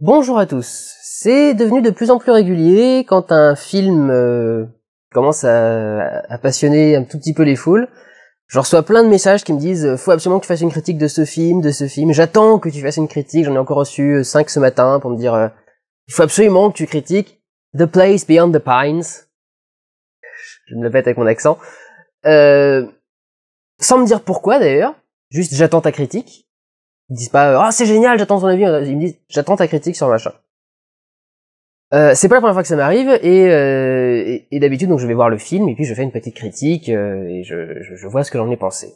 Bonjour à tous. C'est devenu de plus en plus régulier quand un film euh, commence à, passionner un tout petit peu les foules. Je reçois plein de messages qui me disent euh, faut absolument que tu fasses une critique de ce film, de ce film. J'attends que tu fasses une critique. J'en ai encore reçu 5 euh, ce matin pour me dire il faut absolument que tu critiques The Place Beyond the Pines. Je me le pète avec mon accent. sans me dire pourquoi d'ailleurs. Juste j'attends ta critique. Ils disent pas euh, ah oh, c'est génial, j'attends ton avis. Ils me disent j'attends ta critique sur machin. Euh, c'est pas la première fois que ça m'arrive euh, et, d'habitude donc je vais voir le film et puis je fais une petite critique euh, et je, vois ce que j'en ai pensé.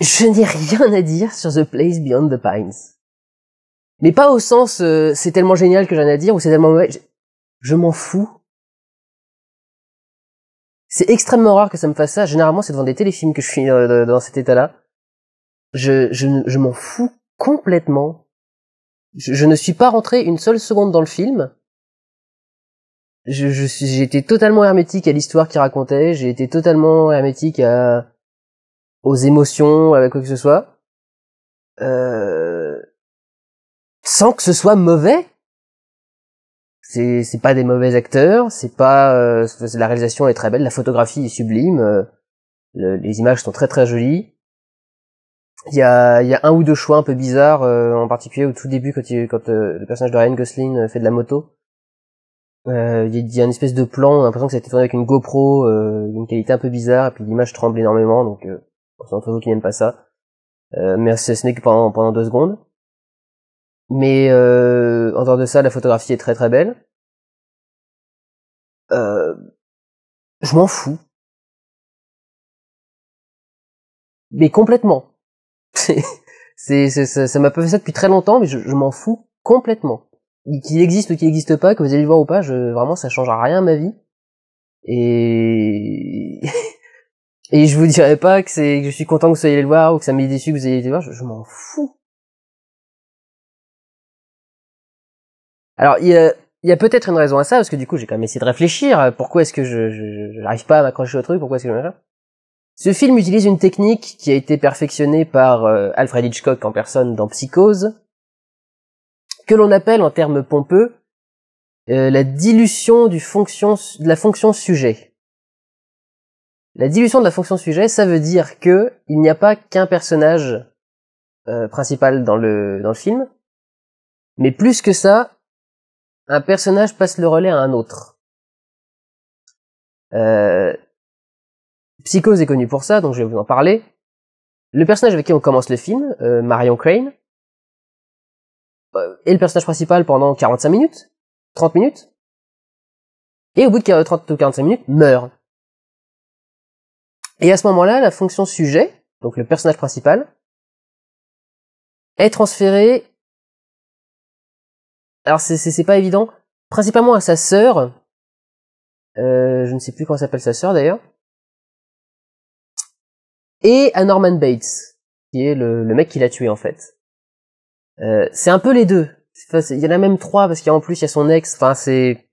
Je n'ai rien à dire sur The Place Beyond the Pines, mais pas au sens c'est tellement génial que j'en ai à dire ou c'est tellement mauvais. Je, je m'en fous. C'est extrêmement rare que ça me fasse ça. Généralement c'est devant des téléfilms que je suis dans cet état-là je, m'en fous complètement. Je, ne suis pas rentré une seule seconde dans le film. Je, suis, j'ai été totalement hermétique à l'histoire qu'il racontait. J'ai été totalement hermétique à, aux émotions, avec quoi que ce soit. Euh, sans que ce soit mauvais. C'est, c'est pas des mauvais acteurs, c'est pas, euh, la réalisation est très belle, la photographie est sublime, euh, les images sont très très jolies il y a, un ou deux choix un peu bizarres, euh, en particulier au tout début quand, quand euh, le personnage de Ryan Gosling euh, fait de la moto. Il y, a une espèce de plan, on a l'impression que ça a été tourné avec une GoPro, une qualité un peu bizarre, et puis l'image tremble énormément, donc euh, pour vous qui n'aiment pas ça. mais ce, n'est que pendant, pendant deux secondes. Mais en dehors de ça, la photographie est très très belle. je m'en fous. mais complètement c'est, ça m'a pas fait ça depuis très longtemps, mais je, m'en fous complètement. Qu'il existe ou qu'il n'existe pas, que vous allez le voir ou pas, je, vraiment ça change rien à ma vie. Et et je vous dirais pas que c'est je suis content que vous soyez le voir ou que ça m'ait déçu que vous ayez le voir, je, m'en fous. Alors il y a peut-être une raison à ça, parce que du coup j'ai quand même essayé de réfléchir, euh, pourquoi est-ce que je, je, n'arrive pas à m'accrocher au truc, pourquoi est-ce que je... Ce film utilise une technique qui a été perfectionnée par euh, Alfred Hitchcock en personne dans Psychose, que l'on appelle en termes pompeux euh, la dilution de la fonction sujet. La dilution de la fonction sujet, ça veut dire que il n'y a pas qu'un personnage euh, principal dans le, dans le film, mais plus que ça, un personnage passe le relais à un autre. Euh, Psychose est connu pour ça, donc je vais vous en parler. Le personnage avec qui on commence le film, euh, Marion Crane, euh, est le personnage principal pendant 45 minutes, 30 minutes, et au bout de 30 ou 45 minutes, meurt. Et à ce moment-là, la fonction sujet, donc le personnage principal, est transférée. Alors c'est pas évident, principalement à sa sœur. Euh, je ne sais plus comment s'appelle sa sœur d'ailleurs et à Norman Bates, qui est le, mec qui l'a tué en fait. Euh, c'est un peu les deux. Il y en a même trois parce qu'en plus il y a son ex. Enfin, c'est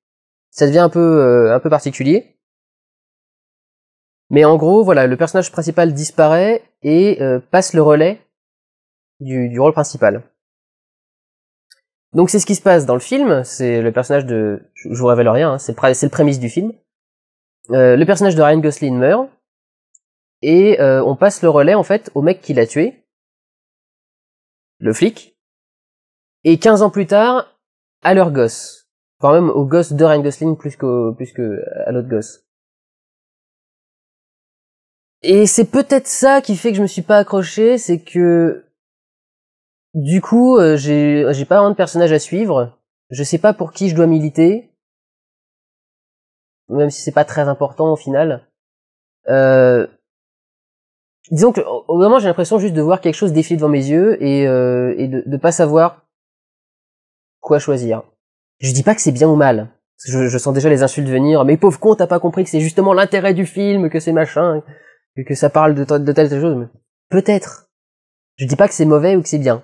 ça devient un peu euh, un peu particulier. Mais en gros, voilà, le personnage principal disparaît et euh, passe le relais du, rôle principal. Donc c'est ce qui se passe dans le film. C'est le personnage de, je vous révèle rien, hein, c'est le, le prémisse du film. le personnage de Ryan Gosling meurt et euh, on passe le relais en fait au mec qui l'a tué, le flic, et 15 ans plus tard, à leur gosse. quand même au gosse de Ryan Gosling plus qu'au plus que à l'autre gosse. Et c'est peut-être ça qui fait que je me suis pas accroché, c'est que du coup, euh, j'ai j'ai pas vraiment de personnage à suivre. Je sais pas pour qui je dois militer, même si c'est pas très important au final. Euh, disons que au moment j'ai l'impression juste de voir quelque chose défiler devant mes yeux et, euh, et de, ne pas savoir quoi choisir. Je dis pas que c'est bien ou mal. Je, je, sens déjà les insultes venir. Mais pauvre con, t'as pas compris que c'est justement l'intérêt du film, que c'est machin, que, que ça parle de, de telle, telle chose. peut-être. Je dis pas que c'est mauvais ou que c'est bien.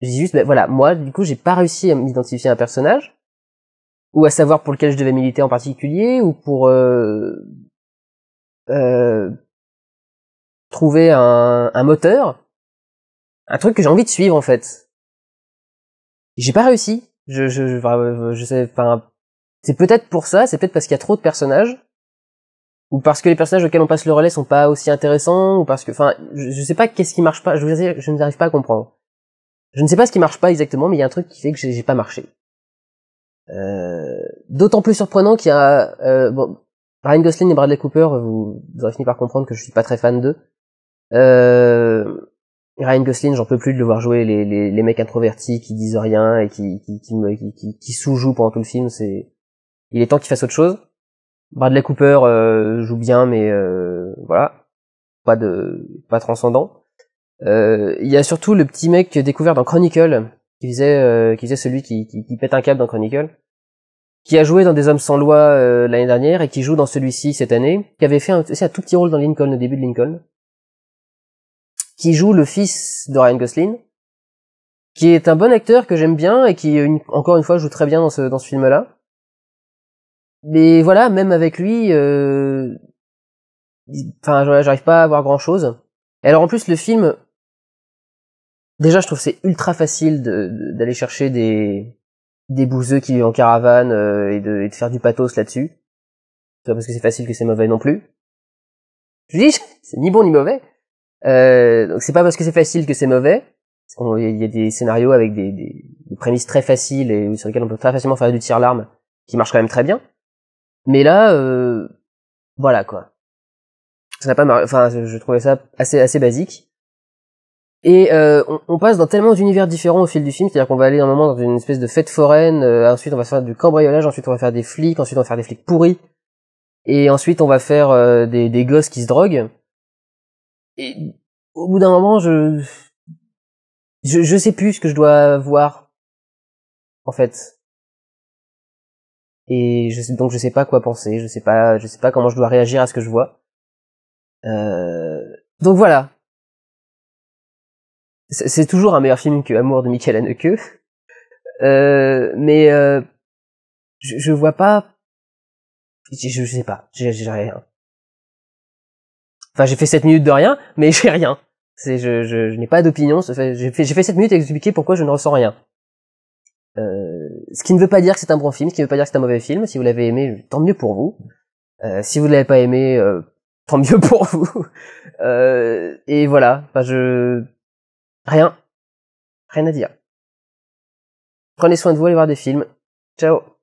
Je dis juste, ben voilà, moi, du coup, j'ai pas réussi à m'identifier à un personnage ou à savoir pour lequel je devais militer en particulier, ou pour euh, euh, trouver un, moteur, un truc que j'ai envie de suivre en fait. J'ai pas réussi. Je, je, euh, sais, pas... c'est peut-être pour ça, c'est peut-être parce qu'il y a trop de personnages, ou parce que les personnages auxquels on passe le relais sont pas aussi intéressants, ou parce que, enfin, je, sais pas qu'est-ce qui marche pas. Je, je n'arrive pas à comprendre. Je ne sais pas ce qui marche pas exactement, mais il y a un truc qui fait que j'ai pas marché. Euh, d'autant plus surprenant qu'il y a, euh, bon, Ryan Gosling et Bradley Cooper, vous aurez fini par comprendre que je suis pas très fan d'eux. Euh, Ryan Gosling, j'en peux plus de le voir jouer les, les, mecs introvertis qui disent rien et qui qui, sous-jouent pendant tout le film. C'est il est temps qu'il fasse autre chose. Bradley Cooper euh, joue bien, mais euh, voilà, pas de pas transcendant. Il y a surtout le petit mec découvert dans Chronicle, qui faisait qui faisait celui qui, qui, pète un câble dans Chronicle, qui a joué dans Des Hommes sans loi l'année dernière et qui joue dans celui-ci cette année, qui avait fait un, un tout petit rôle dans Lincoln au début de Lincoln qui joue le fils de Ryan Gosling, qui est un bon acteur que j'aime bien et qui, encore une fois, joue très bien dans ce, dans ce film-là. Mais voilà, même avec lui, euh, enfin, j'arrive pas à voir grand-chose. Et alors en plus, le film, déjà, je trouve c'est ultra facile d'aller de, chercher des des bouseux qui vivent en caravane euh, et, de, faire du pathos là-dessus. C'est pas parce que c'est facile que c'est mauvais non plus. Je dis, c'est ni bon ni mauvais. Euh, donc c'est pas parce que c'est facile que c'est mauvais. Il y a des scénarios avec des, prémices très faciles et sur lesquels on peut très facilement faire du tir l'arme qui marche quand même très bien. Mais là, euh, voilà quoi. Ça n'a pas enfin je trouvais ça assez assez basique. Et euh, on, passe dans tellement d'univers différents au fil du film, c'est-à-dire qu'on va aller un moment dans une espèce de fête foraine, euh, ensuite on va faire du cambriolage, ensuite on va faire des flics, ensuite on va faire des flics pourris, et ensuite on va faire euh, des, des gosses qui se droguent et au bout d'un moment, je, je, sais plus ce que je dois voir, en fait. Et je donc je sais pas quoi penser, je sais pas, je sais pas comment je dois réagir à ce que je vois. Euh, donc voilà. C'est toujours un meilleur film que Amour de Michael Haneke. Euh, mais euh, je, je vois pas. Je, je sais pas, j'ai rien. Enfin, j'ai fait 7 minutes de rien, mais j'ai rien. C'est, je, n'ai pas d'opinion. J'ai fait, 7 minutes et expliquer pourquoi je ne ressens rien. Euh, ce qui ne veut pas dire que c'est un bon film, ce qui ne veut pas dire que c'est un mauvais film. Si vous l'avez aimé, tant mieux pour vous. Euh, si vous ne l'avez pas aimé, euh, tant mieux pour vous. et voilà. je rien, rien à dire. Prenez soin de vous, allez voir des films. Ciao.